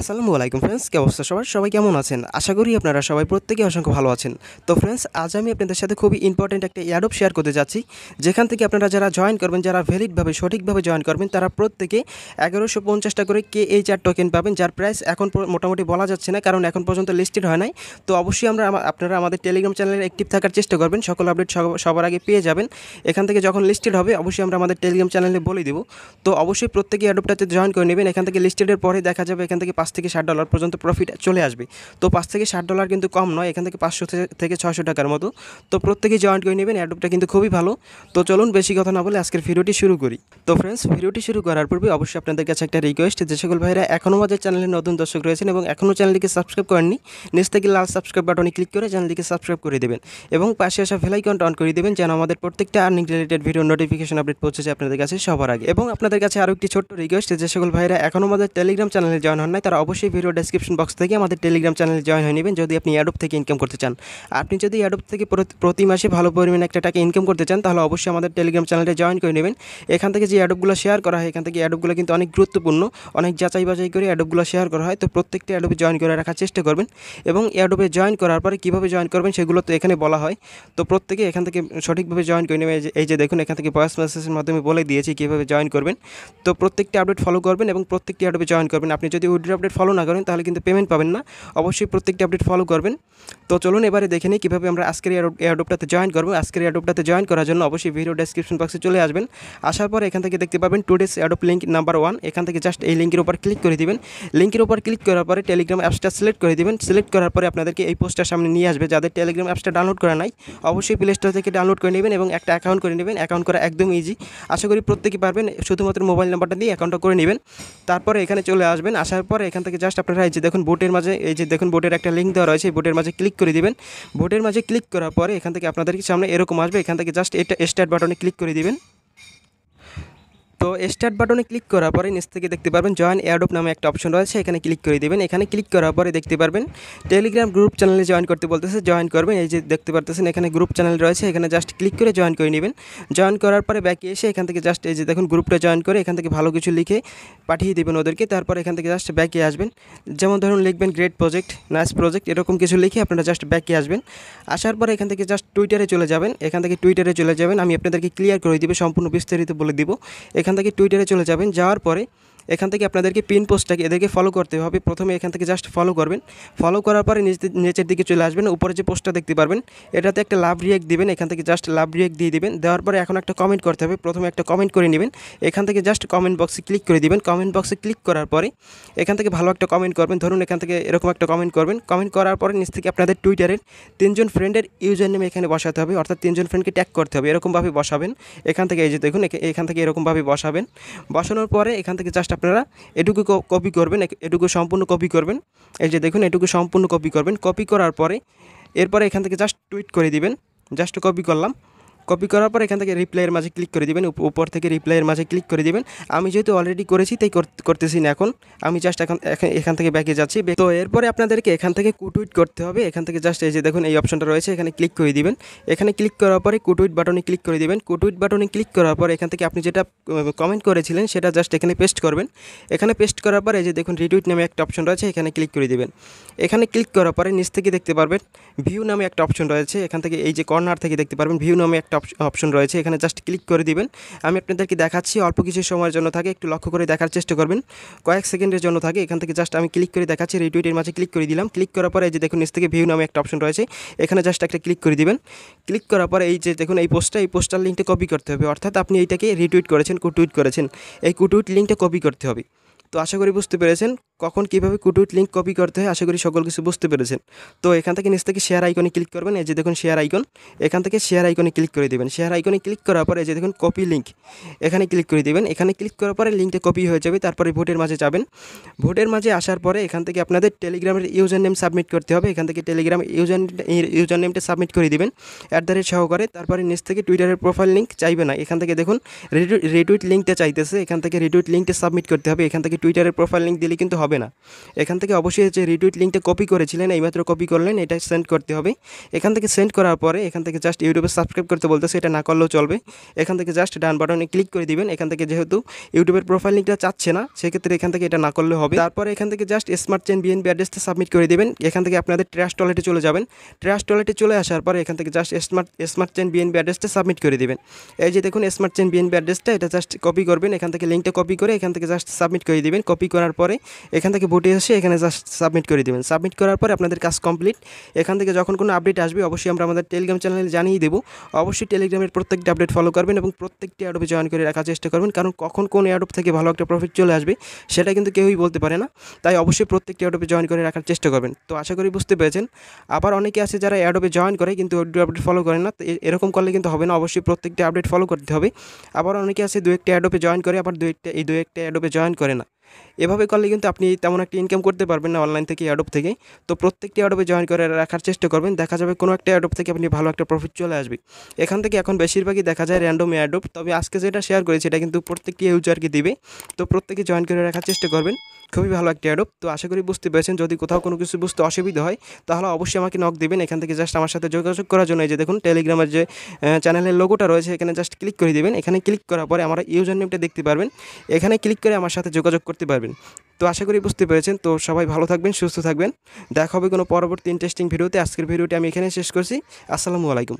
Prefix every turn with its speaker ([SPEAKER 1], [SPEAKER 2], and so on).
[SPEAKER 1] আসসালামু আলাইকুম ফ্রেন্ডস কে অবস্থা সবার সবাই কেমন আছেন আশা করি আপনারা সবাই প্রত্যেকে অসংখ্য ভালো আছেন তো ফ্রেন্ডস আজ আমি আপনাদের সাথে খুবই ইম্পর্টেন্ট একটা অ্যাডপ শেয়ার করতে যাচ্ছি যেখান থেকে আপনারা যারা জয়েন করবেন যারা ভ্যালিডভাবে সঠিকভাবে জয়েন করবেন তারা প্রত্যেকে এগারোশো পঞ্চাশটা করে কে এইচ আর টোকেন পাবেন যার প্রাইস এখন মোটামুটি বলা যাচ্ছে না কারণ এখন পর্যন্ত লিস্টেড হয় নাই তো অবশ্যই আমরা আপনারা আমাদের টেলিগ্রাম চ্যানেলে অ্যাক্টিভ থাকার চেষ্টা করবেন সকল আপডেট সবার আগে পেয়ে যাবেন এখান থেকে যখন লিস্টেড হবে অবশ্যই আমরা আমাদের টেলিগ্রাম চ্যানেলে বলে দেবো তো অবশ্যই প্রত্যেকে অ্যাডপটাতে জয়েন করে নেবেন এখান থেকে লিস্টেডের পরে দেখা যাবে এখান থেকে পাঁচ থেকে ষাট ডলার পর্যন্ত প্রফিট চলে আসবে তো পাঁচ থেকে ষাট ডলার কিন্তু কম নয় এখান থেকে পাঁচশো থেকে ছশো টাকার মতো তো প্রত্যেকেই জয়েন্ট করে নেবেন অ্যাডপটা কিন্তু খুবই ভালো তো চলুন বেশি কথা না বলে আজকের ভিডিওটি শুরু করি তো ফ্রেন্ডস ভিডিওটি শুরু করার পূর্বে অবশ্যই আপনাদের কাছে একটা রিকোয়েস্ট যে সকল ভাইরা এখনও আমাদের চ্যানেলে নতুন দর্শক রয়েছেন এবং এখনও চ্যানেলটিকে সাবস্ক্রাইব করেননি নিচ থেকে লাল সাবস্ক্রাইব বাটনে ক্লিক করে চ্যানেলটিকে সাবস্ক্রাইব করে দেবেন এবং পাশে আসা ভেলাইকন অন করে দেবেন যেন আমাদের প্রত্যেকটা earning related video notification update পৌঁছেছে আপনাদের কাছে সবার আগে এবং আপনাদের কাছে আরও একটি ছোট্ট রিকোয়েস্ট যে সকল ভাইরা এখনও আমাদের টেলিগ্রাম চ্যানেলে জয়েন হন নাই তারা আপনারা অবশ্যই ভিডিও ডেসক্রিপশন বক্স থেকে আমাদের টেলিগ্রাম চ্যানেলে জয়েন হয়ে নেবেন যদি আপনি অ্যাডপ থেকে ইনকাম করতে চান আপনি যদি অ্যাডপ থেকে প্রতি মাসে ভালো পরিমাণে একটা টাকা ইনকাম করতে চান তাহলে অবশ্যই আমাদের টেলিগ্রাম চ্যানেলে জয়েন করে নেবেন এখান থেকে যে অ্যাডপগুলো শেয়ার করা হয় এখান থেকে অ্যাডপগুলো কিন্তু অনেক গুরুত্বপূর্ণ অনেক যাচাই বাছাই করে অ্যাডপগুলো শেয়ার করা হয় তো প্রত্যেকটা অ্যাডোপে জয়েন করে রাখার চেষ্টা করবেন এবং অ্যাডপে জয়েন করার পরে কীভাবে জয়েন করবেন সেগুলো তো এখানে বলা হয় তো প্রত্যেকে এখান থেকে সঠিকভাবে জয়েন করে নেবেন এই যে দেখুন এখান থেকে ভয়েস মেসেজের মাধ্যমে বলে দিয়েছি কীভাবে জয়েন করবেন তো প্রত্যেকটি আপডেট ফলো করবেন এবং প্রত্যেকটি অ্যাডপে জয়েন করবেন আপনি যদি উইড্র আপডেট ফলো না করেন তাহলে কিন্তু পেমেন্ট পাবেন না অবশ্যই প্রত্যেকটি আপডেট ফলো করবেন তো চলুন এবারে দেখে নিই কীভাবে আমরা আজকের এয়ারডোপটাতে জয়েন করবো আজকের এয়ারডোপটাতে জয়েন করার জন্য অবশ্যই ভিডিও ডেসক্রিপশন বক্সে চলে আসবেন আসার পর এখান থেকে দেখতে পাবেন টু ডেস লিঙ্ক নাম্বার ওয়ান এখান থেকে জাস্ট এই লিঙ্কের উপর ক্লিক করে দিবেন লিঙ্কের উপর ক্লিক করার পরে টেলিগ্রাম অ্যাপসটা সিলেক্ট করে দিবেন সিলেক্ট করার পরে আপনাদেরকে এই পোস্টটার সামনে নিয়ে আসবে যাদের টেলিগ্রাম অ্যাপসটা ডাউনলোড করা নাই অবশ্যই প্লে স্টোর থেকে ডাউনলোড করে নেবেন এবং একটা অ্যাকাউন্ট করে নেবেন অ্যাকাউন্ট করা একদম ইজি আশা করি প্রত্যেকে পারবেন শুধুমাত্র মোবাইল নাম্বারটা দিয়ে অ্যাকাউন্টটা করে নেবেন তারপরে এখানে চলে আসবেন আসার পরে এখান থেকে জাস্ট আপনারা এই যে দেখুন বোটের মাঝে এই যে দেখুন বোটের একটা লিঙ্ক দেওয়া রয়েছে বোটের মাঝে ক্লিক করে দিবেন বোটের মাঝে ক্লিক করার পরে এখান থেকে আপনাদের সামনে এরকম আসবে এখান থেকে জাস্ট এটা স্টার্ট বাটনে ক্লিক করে দিবেন তো স্টার্ট বাটনে ক্লিক করার পরে নিচ থেকে দেখতে পারবেন জয়েন এয়ারডপ নামে একটা অপশন রয়েছে এখানে ক্লিক করে দেবেন এখানে ক্লিক করার পরে দেখতে পারবেন টেলিগ্রাম গ্রুপ চ্যানেলে জয়েন করতে বলতেছে জয়েন করবেন এই যে দেখতে পারতেছেন এখানে গ্রুপ চ্যানেল রয়েছে এখানে জাস্ট ক্লিক করে জয়েন করে নেবেন জয়েন করার পরে ব্যাকে এসে এখান থেকে জাস্ট এই যে দেখুন গ্রুপটা জয়েন করে এখান থেকে ভালো কিছু লিখে পাঠিয়ে দেবেন ওদেরকে তারপর এখান থেকে জাস্ট ব্যাকে আসবেন যেমন ধরুন লিখবেন গ্রেট প্রজেক্ট নাইস প্রজেক্ট এরকম কিছু লিখে আপনারা জাস্ট ব্যাকে আসবেন আসার পরে এখান থেকে জাস্ট টুইটারে চলে যাবেন এখান থেকে টুইটারে চলে যাবেন আমি আপনাদেরকে ক্লিয়ার করে দেবো সম্পূর্ণ বিস্তারিত বলে দেবো এখান থেকে টুইটারে চলে যাবেন যাওয়ার পরে এখান থেকে আপনাদেরকে পিন পোস্টটাকে এদেরকে ফলো করতে হবে প্রথমে এখান থেকে জাস্ট ফলো করবেন ফলো করার পরে নিচের দিকে চলে আসবেন উপরে যে পোস্টটা দেখতে পারবেন এটাতে একটা লাভ রিয়েক্ট দিবেন এখান থেকে জাস্ট লাভ রিয়েক্ট দিয়ে দিবেন দেওয়ার পরে এখন একটা কমেন্ট করতে হবে প্রথমে একটা কমেন্ট করে নেবেন এখান থেকে জাস্ট কমেন্ট বক্সে ক্লিক করে দিবেন কমেন্ট বক্সে ক্লিক করার পরে এখান থেকে ভালো একটা কমেন্ট করবেন ধরুন এখান থেকে এরকম একটা কমেন্ট করবেন কমেন্ট করার পরে নিচ থেকে আপনাদের টুইটারের তিনজন ফ্রেন্ডের ইউজার নেমে এখানে বসাতে হবে অর্থাৎ তিনজন ফ্রেন্ডকে ট্যাগ করতে হবে এরকমভাবে বসাবেন এখান থেকে এই যে দেখুন এখান থেকে এরকমভাবে বসাবেন বসানোর পরে এখান থেকে জাস্ট আপনারা এটুকু কপি করবেন এটুকু সম্পূর্ণ কপি করবেন এই যে দেখুন এটুকু সম্পূর্ণ কপি করবেন কপি করার পরে এরপরে এখান থেকে জাস্ট টুইট করে দিবেন জাস্ট কপি করলাম কপি করার পর এখান থেকে রিপ্লাইয়ের মাঝে ক্লিক করে দেবেন উপর থেকে রিপ্লাইয়ের মাঝে ক্লিক করে দেবেন আমি যেহেতু অলরেডি করেছি তাই করতেছি না এখন আমি জাস্ট এখন এখান থেকে ব্যাকে যাচ্ছি তো এরপরে আপনাদেরকে এখান থেকে কুটুইট করতে হবে এখান থেকে জাস্ট এই যে দেখুন এই অপশনটা রয়েছে এখানে ক্লিক করে দিবেন এখানে ক্লিক করার পরে কুটুইট বাটনে ক্লিক করে দিবেন কুটুইট বাটনে ক্লিক করার পর এখান থেকে আপনি যেটা কমেন্ট করেছিলেন সেটা জাস্ট এখানে পেস্ট করবেন এখানে পেস্ট করার পরে এই যে দেখুন রিটুইট নামে একটা অপশন রয়েছে এখানে ক্লিক করে দিবেন এখানে ক্লিক করার পরে নিচ থেকে দেখতে পারবেন ভিউ নামে একটা অপশন রয়েছে এখান থেকে এই যে কর্নার থেকে দেখতে পারবেন ভিউ নামে একটা একটা অপশন রয়েছে এখানে জাস্ট ক্লিক করে দিবেন আমি আপনাদেরকে দেখাচ্ছি অল্প কিছু সময়ের জন্য থাকে একটু লক্ষ্য করে দেখার চেষ্টা করবেন কয়েক সেকেন্ডের জন্য থাকে এখান থেকে জাস্ট আমি ক্লিক করে দেখাচ্ছি রিটুইটের মাঝে ক্লিক করে দিলাম ক্লিক করার পরে এই যে দেখুন নিচ থেকে ভিউ নামে একটা অপশন রয়েছে এখানে জাস্ট একটা ক্লিক করে দিবেন ক্লিক করার পরে এই যে দেখুন এই পোস্টটা এই পোস্টার লিঙ্কটা কপি করতে হবে অর্থাৎ আপনি এইটাকে রিটুইট করেছেন কুটুইট করেছেন এই কুটুইট লিঙ্কটা কপি করতে হবে তো আশা করি বুঝতে পেরেছেন কখন কীভাবে কুটুইট লিঙ্ক কপি করতে হয় আশা করি সকল কিছু বুঝতে পেরেছেন তো এখান থেকে নিচ থেকে শেয়ার আইকনে ক্লিক করবেন এই যে দেখুন শেয়ার আইকন এখান থেকে শেয়ার আইকনে ক্লিক করে দেবেন শেয়ার আইকনে ক্লিক করার পরে এই যে দেখুন কপি লিঙ্ক এখানে ক্লিক করে দেবেন এখানে ক্লিক করার পরে লিঙ্কটা কপি হয়ে যাবে তারপরে ভোটের মাঝে যাবেন ভোটের মাঝে আসার পরে এখান থেকে আপনাদের টেলিগ্রামের ইউজার নেম সাবমিট করতে হবে এখান থেকে টেলিগ্রাম ইউজার ইউজার নেমটা সাবমিট করে দেবেন অ্যাট দ্য রেট সহকারে তারপরে নিচ থেকে টুইটারের প্রোফাইল লিঙ্ক চাইবে না এখান থেকে দেখুন রেডুইট লিঙ্কটা চাইতেছে এখান থেকে রেডুইট লিঙ্কটা সাবমিট করতে হবে এখান থেকে টুইটারের প্রোফাইল লিঙ্ক দিলে কিন্তু হবে না এখান থেকে অবশ্যই যে রিটুইট লিঙ্কটা কপি করেছিলেন এইমাত্র কপি করলেন এটা সেন্ড করতে হবে এখান থেকে সেন্ড করার পরে এখান থেকে জাস্ট ইউটিউবে সাবস্ক্রাইব করতে বলতেছে এটা না করলেও চলবে এখান থেকে জাস্ট ডান বাটনে ক্লিক করে দিবেন এখান থেকে যেহেতু ইউটিউবের প্রোফাইল লিঙ্কটা চাচ্ছে না সেক্ষেত্রে এখান থেকে এটা না করলে হবে তারপরে এখান থেকে জাস্ট স্মার্ট চেন বিএনপি অ্যাড্রেসটা সাবমিট করে দেবেন এখান থেকে আপনাদের ট্রাস্ট ওয়ালেটে চলে যাবেন ট্রাস্ট ওয়ালেটে চলে আসার পরে এখান থেকে just smart smart chain BNB অ্যাড্রেসটা সাবমিট করে দেবেন এই যে দেখুন স্মার্ট চেন বিএনপি অ্যাড্রেসটা এটা জাস্ট কপি করবেন এখান থেকে লিঙ্কটা কপি করে এখান থেকে জাস্ট সাবমিট করে দেবেন কপি করার পরে এখান থেকে ভোটে এসে এখানে জাস্ট সাবমিট করে দেবেন সাবমিট করার পরে আপনাদের কাজ কমপ্লিট এখান থেকে যখন কোনো আপডেট আসবে অবশ্যই আমরা আমাদের টেলিগ্রাম চ্যানেলে জানিয়ে দেবো অবশ্যই টেলিগ্রামের প্রত্যেকটি আপডেট ফলো করবেন এবং প্রত্যেকটি অ্যাডপে জয়েন করে রাখার চেষ্টা করবেন কারণ কখন কোন অ্যাডপ থেকে ভালো একটা প্রফিট চলে আসবে সেটা কিন্তু কেউই বলতে পারে না তাই অবশ্যই প্রত্যেকটি অ্যাডপে জয়েন করে রাখার চেষ্টা করবেন তো আশা করি বুঝতে পেরেছেন আবার অনেকে আছে যারা অ্যাডপে জয়েন করে কিন্তু আপডেট ফলো করে না এরকম করলে কিন্তু হবে না অবশ্যই প্রত্যেকটি আপডেট ফলো করতে হবে আবার অনেকে আছে দু একটা অ্যাডপে জয়েন করে আবার দু একটা এই দু একটা অ্যাডপে জয়েন করে না এভাবে করলে কিন্তু আপনি তেমন একটা ইনকাম করতে পারবেন না অনলাইন থেকে অ্যাডপ থেকে তো প্রত্যেকটি অ্যাডপে জয়েন করে রাখার চেষ্টা করবেন দেখা যাবে কোনো একটা অ্যাডপ থেকে আপনি ভালো একটা প্রফিট চলে আসবে এখান থেকে এখন বেশিরভাগই দেখা যায় র্যান্ডম অ্যাডপ তবে আজকে যেটা শেয়ার করেছি এটা কিন্তু প্রত্যেকটি ইউজারকে দিবে তো প্রত্যেকে জয়েন করে রাখার চেষ্টা করবেন খুবই ভালো একটা অ্যাডপ তো আশা করি বুঝতে পেরেছেন যদি কোথাও কোনো কিছু বুঝতে অসুবিধা হয় তাহলে অবশ্যই আমাকে নক দেবেন এখান থেকে জাস্ট আমার সাথে যোগাযোগ করার জন্য এই যে দেখুন টেলিগ্রামের যে চ্যানেলের লোগোটা রয়েছে এখানে জাস্ট ক্লিক করে দেবেন এখানে ক্লিক করার পরে আমার ইউজার নেমটা দেখতে পারবেন এখানে ক্লিক করে আমার সাথে যোগাযোগ করতে পারবেন তো আশা করি বুঝতে পেরেছেন তো সবাই ভালো থাকবেন সুস্থ থাকবেন দেখা হবে কোনো পরবর্তী ইন্টারেস্টিং ভিডিওতে আজকের ভিডিওটি আমি এখানে শেষ করছি আসসালামু আলাইকুম